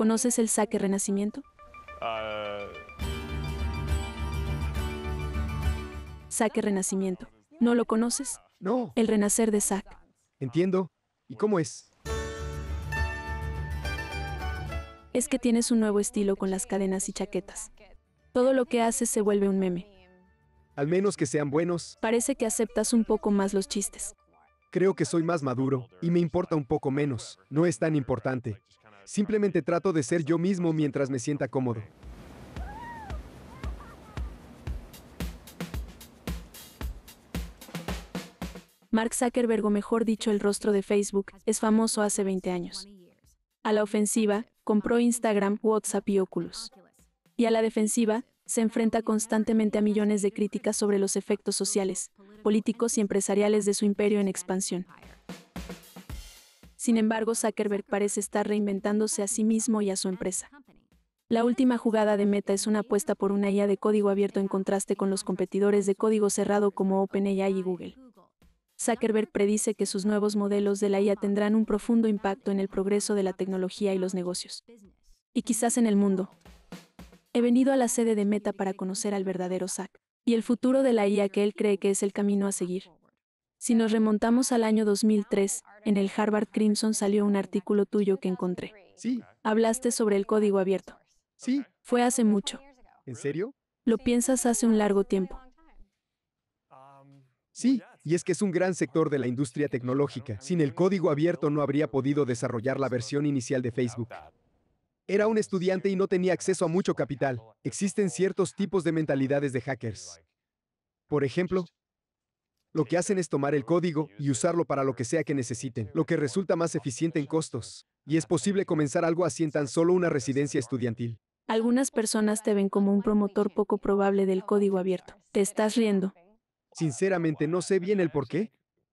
¿Conoces el saque renacimiento? Saque renacimiento. ¿No lo conoces? No. El renacer de Sac. Entiendo. ¿Y cómo es? Es que tienes un nuevo estilo con las cadenas y chaquetas. Todo lo que haces se vuelve un meme. Al menos que sean buenos. Parece que aceptas un poco más los chistes. Creo que soy más maduro y me importa un poco menos. No es tan importante. Simplemente trato de ser yo mismo mientras me sienta cómodo. Mark Zuckerberg, o mejor dicho, el rostro de Facebook, es famoso hace 20 años. A la ofensiva, compró Instagram, WhatsApp y Oculus. Y a la defensiva, se enfrenta constantemente a millones de críticas sobre los efectos sociales, políticos y empresariales de su imperio en expansión. Sin embargo, Zuckerberg parece estar reinventándose a sí mismo y a su empresa. La última jugada de Meta es una apuesta por una IA de código abierto en contraste con los competidores de código cerrado como OpenAI y Google. Zuckerberg predice que sus nuevos modelos de la IA tendrán un profundo impacto en el progreso de la tecnología y los negocios. Y quizás en el mundo. He venido a la sede de Meta para conocer al verdadero Zack y el futuro de la IA que él cree que es el camino a seguir. Si nos remontamos al año 2003, en el Harvard Crimson salió un artículo tuyo que encontré. Sí. Hablaste sobre el código abierto. Sí. Fue hace mucho. ¿En serio? Lo piensas hace un largo tiempo. Sí, y es que es un gran sector de la industria tecnológica. Sin el código abierto no habría podido desarrollar la versión inicial de Facebook. Era un estudiante y no tenía acceso a mucho capital. Existen ciertos tipos de mentalidades de hackers. Por ejemplo, lo que hacen es tomar el código y usarlo para lo que sea que necesiten, lo que resulta más eficiente en costos. Y es posible comenzar algo así en tan solo una residencia estudiantil. Algunas personas te ven como un promotor poco probable del código abierto. Te estás riendo. Sinceramente no sé bien el por qué.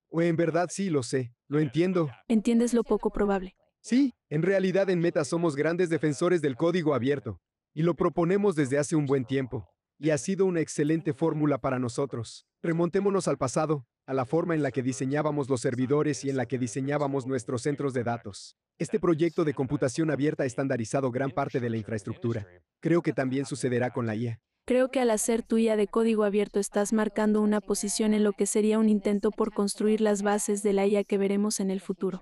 O en verdad sí lo sé, lo entiendo. ¿Entiendes lo poco probable? Sí, en realidad en Meta somos grandes defensores del código abierto. Y lo proponemos desde hace un buen tiempo. Y ha sido una excelente fórmula para nosotros. Remontémonos al pasado, a la forma en la que diseñábamos los servidores y en la que diseñábamos nuestros centros de datos. Este proyecto de computación abierta ha estandarizado gran parte de la infraestructura. Creo que también sucederá con la IA. Creo que al hacer tu IA de código abierto estás marcando una posición en lo que sería un intento por construir las bases de la IA que veremos en el futuro.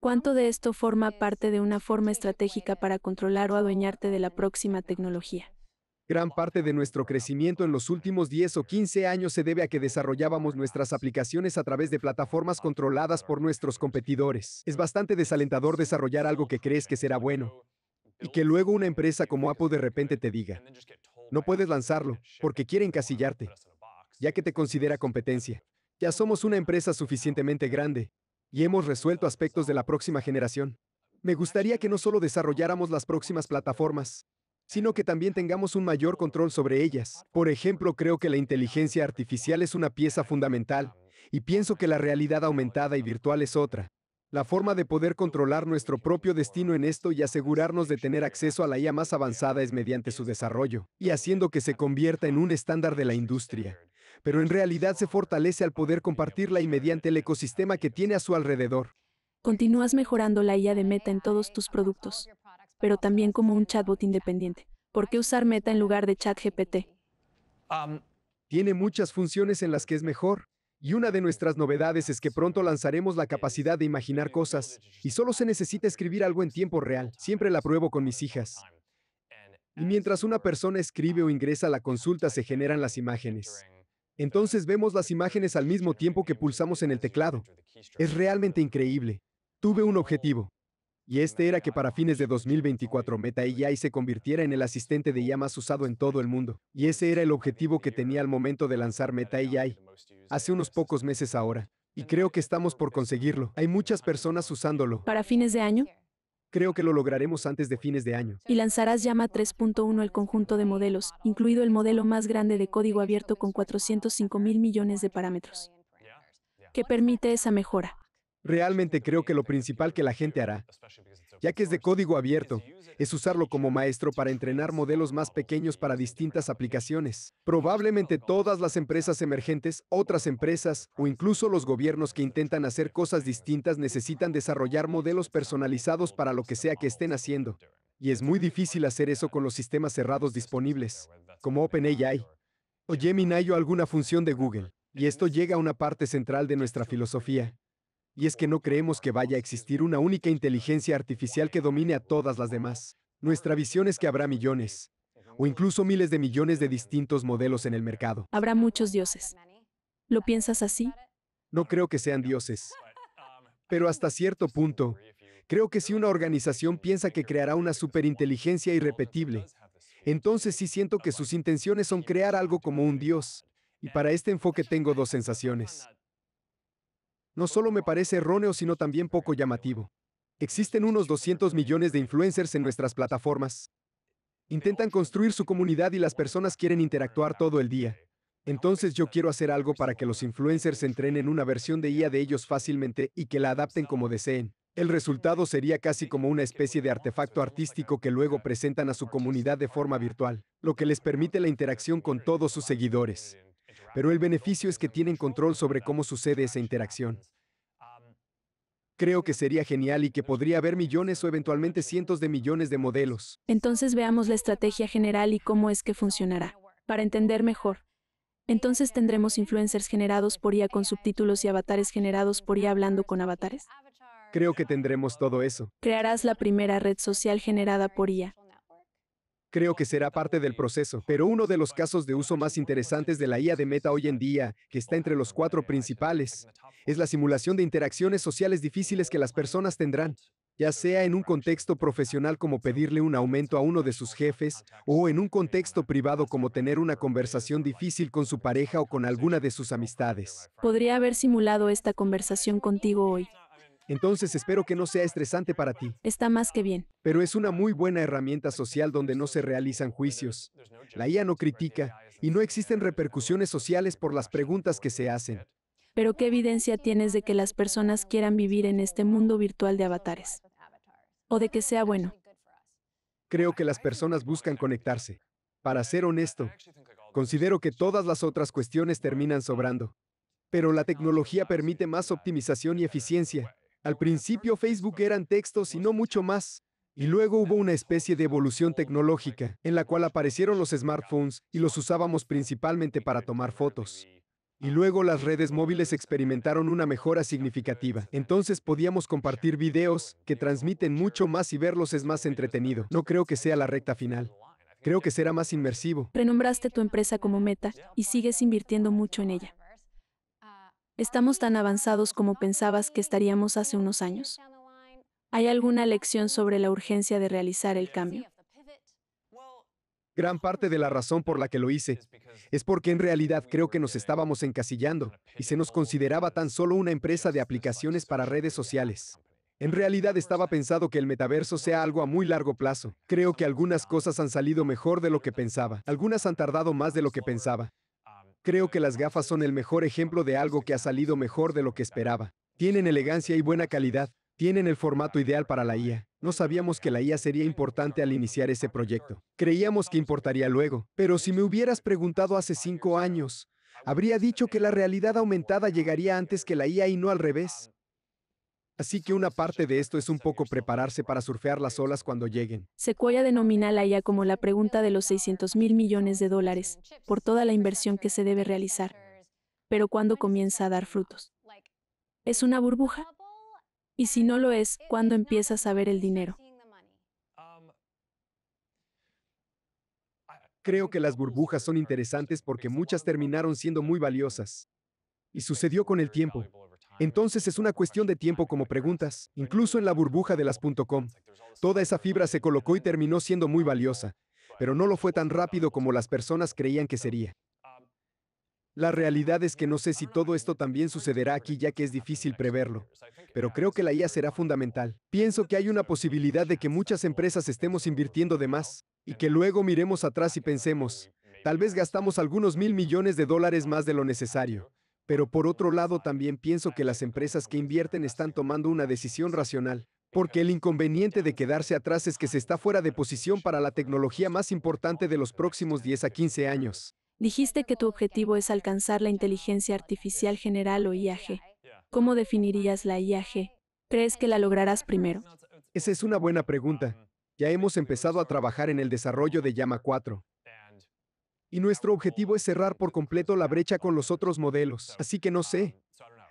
¿Cuánto de esto forma parte de una forma estratégica para controlar o adueñarte de la próxima tecnología? Gran parte de nuestro crecimiento en los últimos 10 o 15 años se debe a que desarrollábamos nuestras aplicaciones a través de plataformas controladas por nuestros competidores. Es bastante desalentador desarrollar algo que crees que será bueno y que luego una empresa como Apple de repente te diga, no puedes lanzarlo porque quiere encasillarte, ya que te considera competencia. Ya somos una empresa suficientemente grande y hemos resuelto aspectos de la próxima generación. Me gustaría que no solo desarrolláramos las próximas plataformas, sino que también tengamos un mayor control sobre ellas. Por ejemplo, creo que la inteligencia artificial es una pieza fundamental, y pienso que la realidad aumentada y virtual es otra. La forma de poder controlar nuestro propio destino en esto y asegurarnos de tener acceso a la IA más avanzada es mediante su desarrollo, y haciendo que se convierta en un estándar de la industria. Pero en realidad se fortalece al poder compartirla y mediante el ecosistema que tiene a su alrededor. Continúas mejorando la IA de Meta en todos tus productos pero también como un chatbot independiente. ¿Por qué usar Meta en lugar de ChatGPT? tiene muchas funciones en las que es mejor. Y una de nuestras novedades es que pronto lanzaremos la capacidad de imaginar cosas, y solo se necesita escribir algo en tiempo real. Siempre la pruebo con mis hijas. Y mientras una persona escribe o ingresa a la consulta se generan las imágenes. Entonces vemos las imágenes al mismo tiempo que pulsamos en el teclado. Es realmente increíble. Tuve un objetivo y este era que para fines de 2024 Meta AI se convirtiera en el asistente de IA más usado en todo el mundo. Y ese era el objetivo que tenía al momento de lanzar Meta AI, hace unos pocos meses ahora. Y creo que estamos por conseguirlo. Hay muchas personas usándolo. ¿Para fines de año? Creo que lo lograremos antes de fines de año. Y lanzarás Llama 3.1 el conjunto de modelos, incluido el modelo más grande de código abierto con 405 mil millones de parámetros, que permite esa mejora. Realmente creo que lo principal que la gente hará, ya que es de código abierto, es usarlo como maestro para entrenar modelos más pequeños para distintas aplicaciones. Probablemente todas las empresas emergentes, otras empresas o incluso los gobiernos que intentan hacer cosas distintas necesitan desarrollar modelos personalizados para lo que sea que estén haciendo. Y es muy difícil hacer eso con los sistemas cerrados disponibles, como OpenAI o Gemini o alguna función de Google. Y esto llega a una parte central de nuestra filosofía y es que no creemos que vaya a existir una única inteligencia artificial que domine a todas las demás. Nuestra visión es que habrá millones, o incluso miles de millones de distintos modelos en el mercado. Habrá muchos dioses. ¿Lo piensas así? No creo que sean dioses. Pero hasta cierto punto, creo que si una organización piensa que creará una superinteligencia irrepetible, entonces sí siento que sus intenciones son crear algo como un dios. Y para este enfoque tengo dos sensaciones no solo me parece erróneo, sino también poco llamativo. Existen unos 200 millones de influencers en nuestras plataformas. Intentan construir su comunidad y las personas quieren interactuar todo el día. Entonces yo quiero hacer algo para que los influencers entrenen una versión de IA de ellos fácilmente y que la adapten como deseen. El resultado sería casi como una especie de artefacto artístico que luego presentan a su comunidad de forma virtual, lo que les permite la interacción con todos sus seguidores. Pero el beneficio es que tienen control sobre cómo sucede esa interacción. Creo que sería genial y que podría haber millones o eventualmente cientos de millones de modelos. Entonces veamos la estrategia general y cómo es que funcionará, para entender mejor. Entonces tendremos influencers generados por IA con subtítulos y avatares generados por IA hablando con avatares. Creo que tendremos todo eso. Crearás la primera red social generada por IA. Creo que será parte del proceso, pero uno de los casos de uso más interesantes de la IA de Meta hoy en día, que está entre los cuatro principales, es la simulación de interacciones sociales difíciles que las personas tendrán, ya sea en un contexto profesional como pedirle un aumento a uno de sus jefes, o en un contexto privado como tener una conversación difícil con su pareja o con alguna de sus amistades. Podría haber simulado esta conversación contigo hoy. Entonces espero que no sea estresante para ti. Está más que bien. Pero es una muy buena herramienta social donde no se realizan juicios. La IA no critica y no existen repercusiones sociales por las preguntas que se hacen. Pero ¿qué evidencia tienes de que las personas quieran vivir en este mundo virtual de avatares? ¿O de que sea bueno? Creo que las personas buscan conectarse. Para ser honesto, considero que todas las otras cuestiones terminan sobrando. Pero la tecnología permite más optimización y eficiencia, al principio Facebook eran textos y no mucho más. Y luego hubo una especie de evolución tecnológica, en la cual aparecieron los smartphones y los usábamos principalmente para tomar fotos. Y luego las redes móviles experimentaron una mejora significativa. Entonces podíamos compartir videos que transmiten mucho más y verlos es más entretenido. No creo que sea la recta final. Creo que será más inmersivo. Renombraste tu empresa como Meta y sigues invirtiendo mucho en ella. Estamos tan avanzados como pensabas que estaríamos hace unos años. ¿Hay alguna lección sobre la urgencia de realizar el cambio? Gran parte de la razón por la que lo hice es porque en realidad creo que nos estábamos encasillando y se nos consideraba tan solo una empresa de aplicaciones para redes sociales. En realidad estaba pensado que el metaverso sea algo a muy largo plazo. Creo que algunas cosas han salido mejor de lo que pensaba, algunas han tardado más de lo que pensaba. Creo que las gafas son el mejor ejemplo de algo que ha salido mejor de lo que esperaba. Tienen elegancia y buena calidad, tienen el formato ideal para la IA. No sabíamos que la IA sería importante al iniciar ese proyecto. Creíamos que importaría luego, pero si me hubieras preguntado hace cinco años, habría dicho que la realidad aumentada llegaría antes que la IA y no al revés. Así que una parte de esto es un poco prepararse para surfear las olas cuando lleguen. Sequoia denomina a IA como la pregunta de los 600 mil millones de dólares, por toda la inversión que se debe realizar. Pero ¿cuándo comienza a dar frutos? ¿Es una burbuja? Y si no lo es, ¿cuándo empiezas a ver el dinero? Creo que las burbujas son interesantes porque muchas terminaron siendo muy valiosas. Y sucedió con el tiempo. Entonces es una cuestión de tiempo como preguntas, incluso en la burbuja de las Toda esa fibra se colocó y terminó siendo muy valiosa, pero no lo fue tan rápido como las personas creían que sería. La realidad es que no sé si todo esto también sucederá aquí ya que es difícil preverlo, pero creo que la IA será fundamental. Pienso que hay una posibilidad de que muchas empresas estemos invirtiendo de más y que luego miremos atrás y pensemos, tal vez gastamos algunos mil millones de dólares más de lo necesario, pero por otro lado también pienso que las empresas que invierten están tomando una decisión racional. Porque el inconveniente de quedarse atrás es que se está fuera de posición para la tecnología más importante de los próximos 10 a 15 años. Dijiste que tu objetivo es alcanzar la inteligencia artificial general o IAG. ¿Cómo definirías la IAG? ¿Crees que la lograrás primero? Esa es una buena pregunta. Ya hemos empezado a trabajar en el desarrollo de Llama 4. Y nuestro objetivo es cerrar por completo la brecha con los otros modelos. Así que no sé.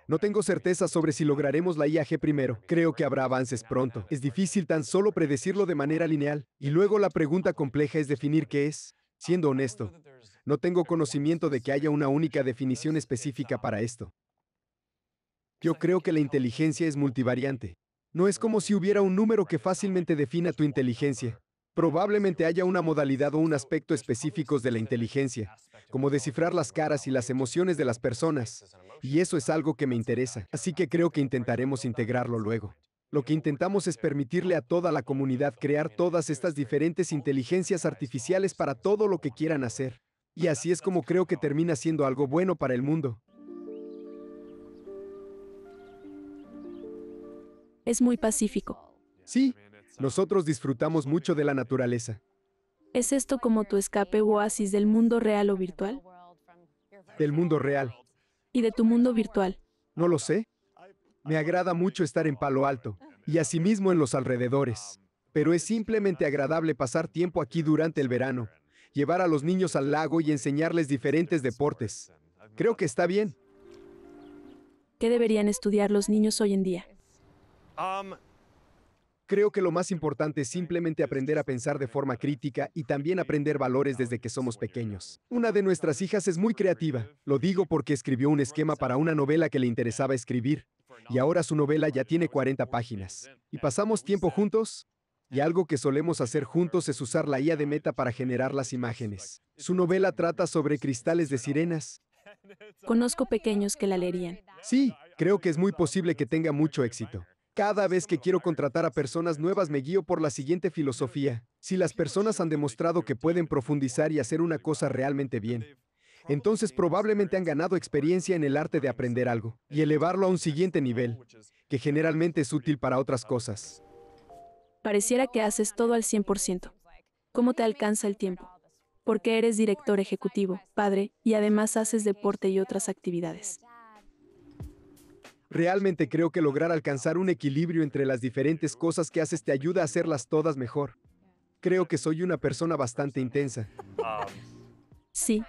No tengo certeza sobre si lograremos la IAG primero. Creo que habrá avances pronto. Es difícil tan solo predecirlo de manera lineal. Y luego la pregunta compleja es definir qué es. Siendo honesto, no tengo conocimiento de que haya una única definición específica para esto. Yo creo que la inteligencia es multivariante. No es como si hubiera un número que fácilmente defina tu inteligencia. Probablemente haya una modalidad o un aspecto específicos de la inteligencia, como descifrar las caras y las emociones de las personas, y eso es algo que me interesa, así que creo que intentaremos integrarlo luego. Lo que intentamos es permitirle a toda la comunidad crear todas estas diferentes inteligencias artificiales para todo lo que quieran hacer. Y así es como creo que termina siendo algo bueno para el mundo. Es muy pacífico. Sí, nosotros disfrutamos mucho de la naturaleza. ¿Es esto como tu escape oasis del mundo real o virtual? Del mundo real. ¿Y de tu mundo virtual? No lo sé. Me agrada mucho estar en Palo Alto y asimismo en los alrededores. Pero es simplemente agradable pasar tiempo aquí durante el verano, llevar a los niños al lago y enseñarles diferentes deportes. Creo que está bien. ¿Qué deberían estudiar los niños hoy en día? Um, Creo que lo más importante es simplemente aprender a pensar de forma crítica y también aprender valores desde que somos pequeños. Una de nuestras hijas es muy creativa. Lo digo porque escribió un esquema para una novela que le interesaba escribir. Y ahora su novela ya tiene 40 páginas. Y pasamos tiempo juntos, y algo que solemos hacer juntos es usar la IA de Meta para generar las imágenes. Su novela trata sobre cristales de sirenas. Conozco pequeños que la leerían. Sí, creo que es muy posible que tenga mucho éxito. Cada vez que quiero contratar a personas nuevas me guío por la siguiente filosofía. Si las personas han demostrado que pueden profundizar y hacer una cosa realmente bien, entonces probablemente han ganado experiencia en el arte de aprender algo y elevarlo a un siguiente nivel, que generalmente es útil para otras cosas. Pareciera que haces todo al 100%. ¿Cómo te alcanza el tiempo? Porque eres director ejecutivo, padre, y además haces deporte y otras actividades. Realmente creo que lograr alcanzar un equilibrio entre las diferentes cosas que haces te ayuda a hacerlas todas mejor. Creo que soy una persona bastante intensa. Ah. Sí.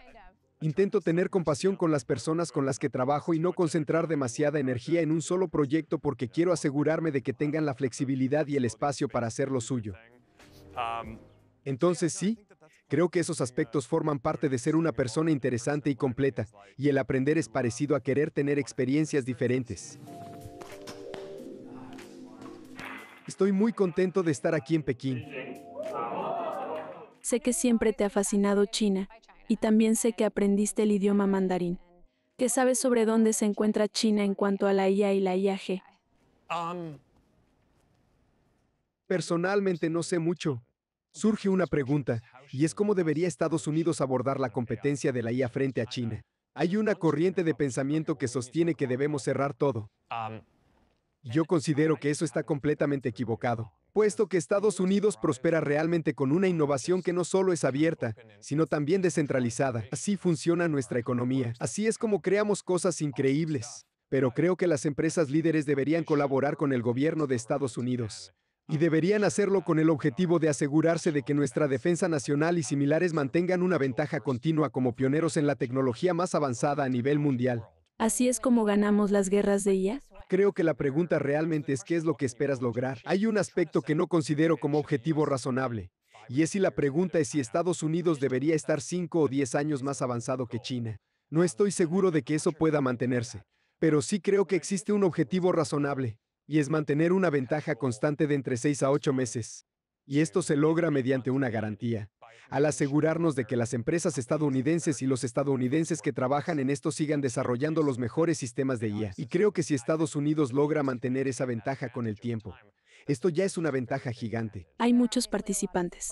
Intento tener compasión con las personas con las que trabajo y no concentrar demasiada energía en un solo proyecto porque quiero asegurarme de que tengan la flexibilidad y el espacio para hacer lo suyo. Um, Entonces sí, Creo que esos aspectos forman parte de ser una persona interesante y completa, y el aprender es parecido a querer tener experiencias diferentes. Estoy muy contento de estar aquí en Pekín. Sé que siempre te ha fascinado China, y también sé que aprendiste el idioma mandarín. ¿Qué sabes sobre dónde se encuentra China en cuanto a la IA y la IAG? Um, Personalmente no sé mucho, Surge una pregunta, y es cómo debería Estados Unidos abordar la competencia de la IA frente a China. Hay una corriente de pensamiento que sostiene que debemos cerrar todo. Um, Yo considero que eso está completamente equivocado, puesto que Estados Unidos prospera realmente con una innovación que no solo es abierta, sino también descentralizada. Así funciona nuestra economía. Así es como creamos cosas increíbles. Pero creo que las empresas líderes deberían colaborar con el gobierno de Estados Unidos y deberían hacerlo con el objetivo de asegurarse de que nuestra defensa nacional y similares mantengan una ventaja continua como pioneros en la tecnología más avanzada a nivel mundial. ¿Así es como ganamos las guerras de IA? Creo que la pregunta realmente es qué es lo que esperas lograr. Hay un aspecto que no considero como objetivo razonable, y es si la pregunta es si Estados Unidos debería estar 5 o 10 años más avanzado que China. No estoy seguro de que eso pueda mantenerse, pero sí creo que existe un objetivo razonable, y es mantener una ventaja constante de entre 6 a 8 meses. Y esto se logra mediante una garantía, al asegurarnos de que las empresas estadounidenses y los estadounidenses que trabajan en esto sigan desarrollando los mejores sistemas de IA. Y creo que si Estados Unidos logra mantener esa ventaja con el tiempo, esto ya es una ventaja gigante. Hay muchos participantes.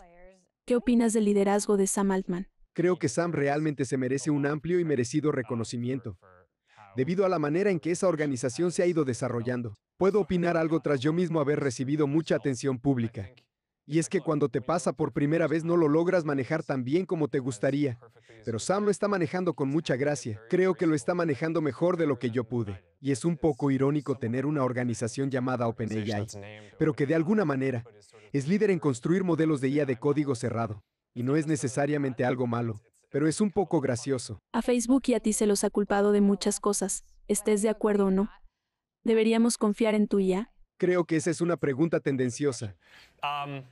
¿Qué opinas del liderazgo de Sam Altman? Creo que Sam realmente se merece un amplio y merecido reconocimiento debido a la manera en que esa organización se ha ido desarrollando. Puedo opinar algo tras yo mismo haber recibido mucha atención pública. Y es que cuando te pasa por primera vez no lo logras manejar tan bien como te gustaría. Pero Sam lo está manejando con mucha gracia. Creo que lo está manejando mejor de lo que yo pude. Y es un poco irónico tener una organización llamada OpenAI, pero que de alguna manera es líder en construir modelos de IA de código cerrado. Y no es necesariamente algo malo pero es un poco gracioso. A Facebook y a ti se los ha culpado de muchas cosas, estés de acuerdo o no. ¿Deberíamos confiar en tu IA? Creo que esa es una pregunta tendenciosa. Um,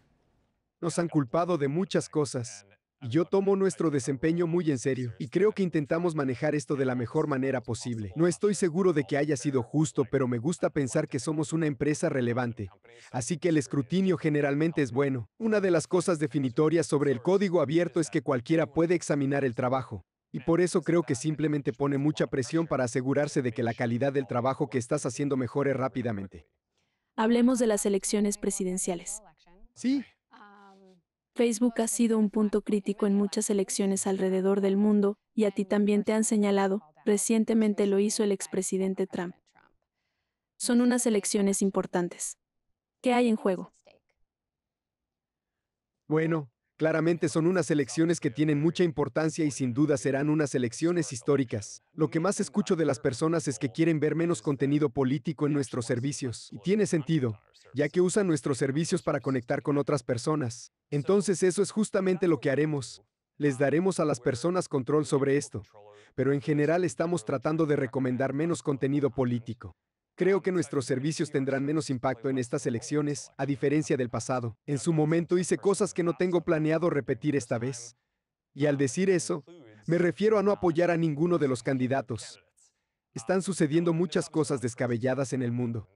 Nos han culpado de muchas cosas, y yo tomo nuestro desempeño muy en serio y creo que intentamos manejar esto de la mejor manera posible. No estoy seguro de que haya sido justo, pero me gusta pensar que somos una empresa relevante. Así que el escrutinio generalmente es bueno. Una de las cosas definitorias sobre el código abierto es que cualquiera puede examinar el trabajo. Y por eso creo que simplemente pone mucha presión para asegurarse de que la calidad del trabajo que estás haciendo mejore rápidamente. Hablemos de las elecciones presidenciales. Sí, Facebook ha sido un punto crítico en muchas elecciones alrededor del mundo, y a ti también te han señalado, recientemente lo hizo el expresidente Trump. Son unas elecciones importantes. ¿Qué hay en juego? Bueno, Claramente son unas elecciones que tienen mucha importancia y sin duda serán unas elecciones históricas. Lo que más escucho de las personas es que quieren ver menos contenido político en nuestros servicios. Y tiene sentido, ya que usan nuestros servicios para conectar con otras personas. Entonces eso es justamente lo que haremos. Les daremos a las personas control sobre esto. Pero en general estamos tratando de recomendar menos contenido político. Creo que nuestros servicios tendrán menos impacto en estas elecciones, a diferencia del pasado. En su momento hice cosas que no tengo planeado repetir esta vez. Y al decir eso, me refiero a no apoyar a ninguno de los candidatos. Están sucediendo muchas cosas descabelladas en el mundo.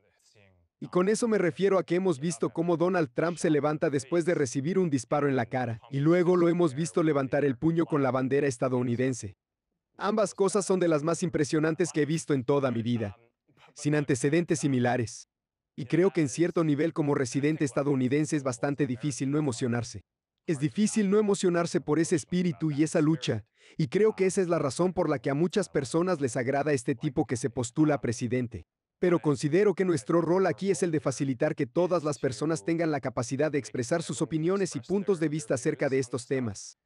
Y con eso me refiero a que hemos visto cómo Donald Trump se levanta después de recibir un disparo en la cara, y luego lo hemos visto levantar el puño con la bandera estadounidense. Ambas cosas son de las más impresionantes que he visto en toda mi vida sin antecedentes similares. Y creo que en cierto nivel como residente estadounidense es bastante difícil no emocionarse. Es difícil no emocionarse por ese espíritu y esa lucha, y creo que esa es la razón por la que a muchas personas les agrada este tipo que se postula presidente. Pero considero que nuestro rol aquí es el de facilitar que todas las personas tengan la capacidad de expresar sus opiniones y puntos de vista acerca de estos temas.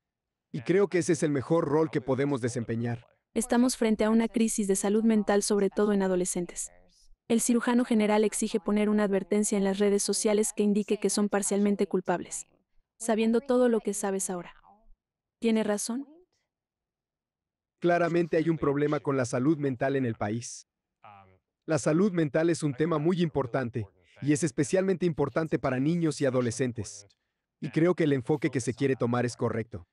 Y creo que ese es el mejor rol que podemos desempeñar estamos frente a una crisis de salud mental sobre todo en adolescentes. El cirujano general exige poner una advertencia en las redes sociales que indique que son parcialmente culpables, sabiendo todo lo que sabes ahora. ¿Tiene razón? Claramente hay un problema con la salud mental en el país. La salud mental es un tema muy importante, y es especialmente importante para niños y adolescentes. Y creo que el enfoque que se quiere tomar es correcto.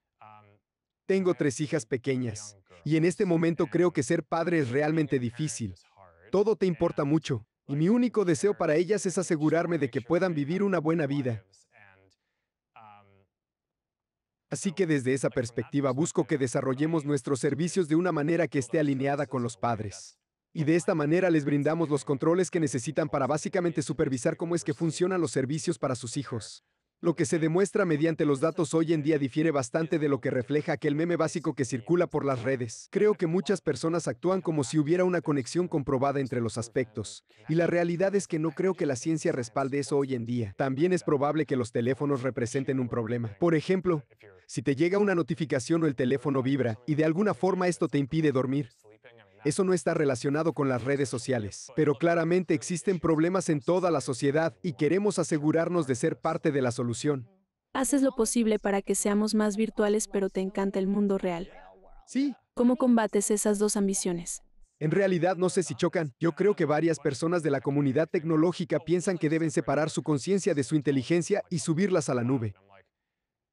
Tengo tres hijas pequeñas, y en este momento creo que ser padre es realmente difícil. Todo te importa mucho, y mi único deseo para ellas es asegurarme de que puedan vivir una buena vida. Así que desde esa perspectiva busco que desarrollemos nuestros servicios de una manera que esté alineada con los padres. Y de esta manera les brindamos los controles que necesitan para básicamente supervisar cómo es que funcionan los servicios para sus hijos. Lo que se demuestra mediante los datos hoy en día difiere bastante de lo que refleja aquel meme básico que circula por las redes. Creo que muchas personas actúan como si hubiera una conexión comprobada entre los aspectos, y la realidad es que no creo que la ciencia respalde eso hoy en día. También es probable que los teléfonos representen un problema. Por ejemplo, si te llega una notificación o el teléfono vibra, y de alguna forma esto te impide dormir, eso no está relacionado con las redes sociales. Pero claramente existen problemas en toda la sociedad y queremos asegurarnos de ser parte de la solución. Haces lo posible para que seamos más virtuales, pero te encanta el mundo real. Sí. ¿Cómo combates esas dos ambiciones? En realidad no sé si chocan. Yo creo que varias personas de la comunidad tecnológica piensan que deben separar su conciencia de su inteligencia y subirlas a la nube.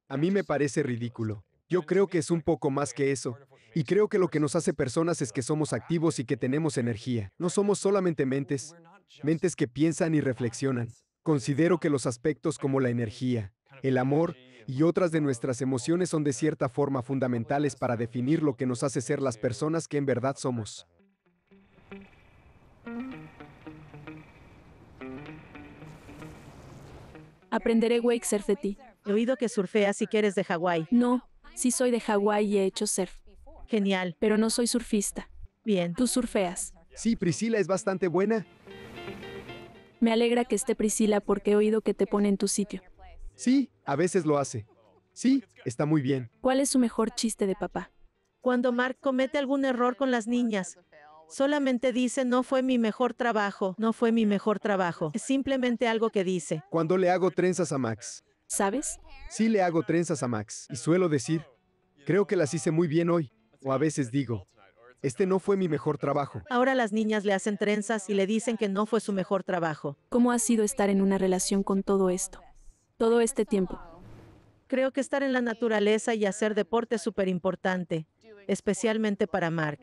A mí me parece ridículo. Yo creo que es un poco más que eso. Y creo que lo que nos hace personas es que somos activos y que tenemos energía. No somos solamente mentes, mentes que piensan y reflexionan. Considero que los aspectos como la energía, el amor y otras de nuestras emociones son de cierta forma fundamentales para definir lo que nos hace ser las personas que en verdad somos. Aprenderé wake surf de ti. He oído que surfeas y que eres de Hawái. No, sí soy de Hawái y he hecho surf. Genial. Pero no soy surfista. Bien. Tú surfeas. Sí, Priscila es bastante buena. Me alegra que esté Priscila porque he oído que te pone en tu sitio. Sí, a veces lo hace. Sí, está muy bien. ¿Cuál es su mejor chiste de papá? Cuando Mark comete algún error con las niñas, solamente dice no fue mi mejor trabajo, no fue mi mejor trabajo. Es simplemente algo que dice. Cuando le hago trenzas a Max. ¿Sabes? Sí le hago trenzas a Max y suelo decir, creo que las hice muy bien hoy. O a veces digo, este no fue mi mejor trabajo. Ahora las niñas le hacen trenzas y le dicen que no fue su mejor trabajo. ¿Cómo ha sido estar en una relación con todo esto? Todo este tiempo. Creo que estar en la naturaleza y hacer deporte es súper importante, especialmente para Mark.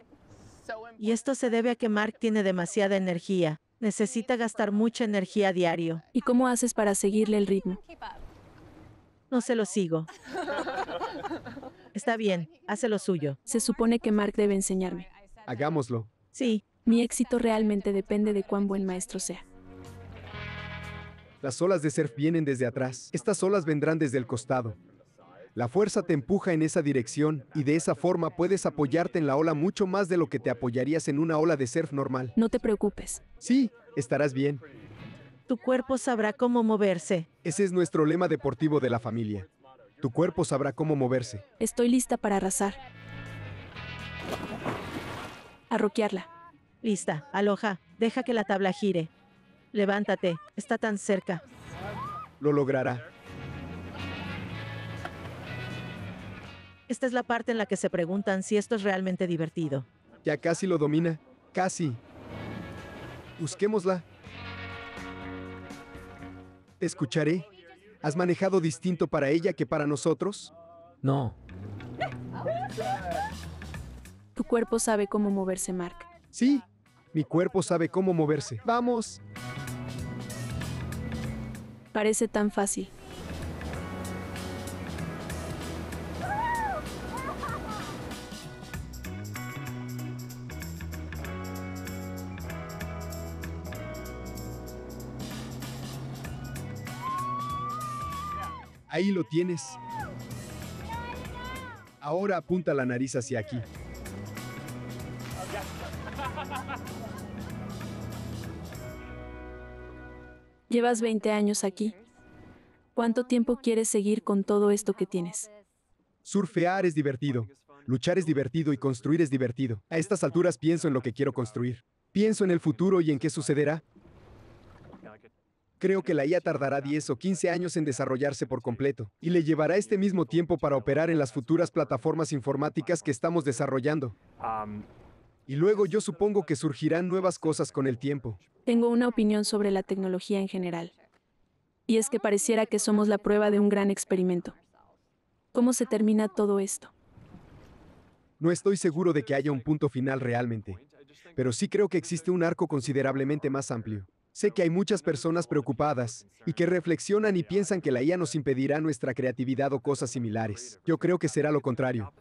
Y esto se debe a que Mark tiene demasiada energía. Necesita gastar mucha energía a diario. ¿Y cómo haces para seguirle el ritmo? No se lo sigo. Está bien, hace lo suyo. Se supone que Mark debe enseñarme. Hagámoslo. Sí. Mi éxito realmente depende de cuán buen maestro sea. Las olas de surf vienen desde atrás. Estas olas vendrán desde el costado. La fuerza te empuja en esa dirección y de esa forma puedes apoyarte en la ola mucho más de lo que te apoyarías en una ola de surf normal. No te preocupes. Sí, estarás bien. Tu cuerpo sabrá cómo moverse. Ese es nuestro lema deportivo de la familia. Tu cuerpo sabrá cómo moverse. Estoy lista para arrasar. Arroquearla. Lista, aloja. Deja que la tabla gire. Levántate, está tan cerca. Lo logrará. Esta es la parte en la que se preguntan si esto es realmente divertido. Ya casi lo domina. Casi. Busquémosla. escucharé. ¿Has manejado distinto para ella que para nosotros? No. Tu cuerpo sabe cómo moverse, Mark. Sí, mi cuerpo sabe cómo moverse. ¡Vamos! Parece tan fácil. Ahí lo tienes. Ahora apunta la nariz hacia aquí. Llevas 20 años aquí. ¿Cuánto tiempo quieres seguir con todo esto que tienes? Surfear es divertido, luchar es divertido y construir es divertido. A estas alturas pienso en lo que quiero construir. Pienso en el futuro y en qué sucederá. Creo que la IA tardará 10 o 15 años en desarrollarse por completo, y le llevará este mismo tiempo para operar en las futuras plataformas informáticas que estamos desarrollando. Y luego yo supongo que surgirán nuevas cosas con el tiempo. Tengo una opinión sobre la tecnología en general. Y es que pareciera que somos la prueba de un gran experimento. ¿Cómo se termina todo esto? No estoy seguro de que haya un punto final realmente, pero sí creo que existe un arco considerablemente más amplio. Sé que hay muchas personas preocupadas y que reflexionan y piensan que la IA nos impedirá nuestra creatividad o cosas similares. Yo creo que será lo contrario.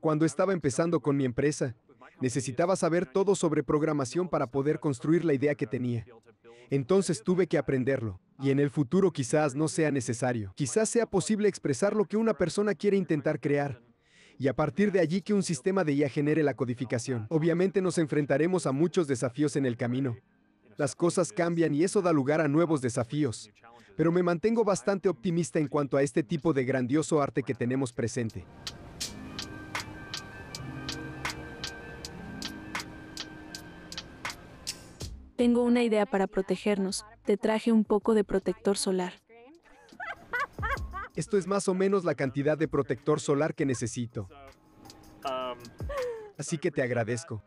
Cuando estaba empezando con mi empresa, necesitaba saber todo sobre programación para poder construir la idea que tenía. Entonces tuve que aprenderlo. Y en el futuro quizás no sea necesario. Quizás sea posible expresar lo que una persona quiere intentar crear, y a partir de allí que un sistema de IA genere la codificación. Obviamente nos enfrentaremos a muchos desafíos en el camino, las cosas cambian y eso da lugar a nuevos desafíos. Pero me mantengo bastante optimista en cuanto a este tipo de grandioso arte que tenemos presente. Tengo una idea para protegernos. Te traje un poco de protector solar. Esto es más o menos la cantidad de protector solar que necesito. Um. Así que te agradezco.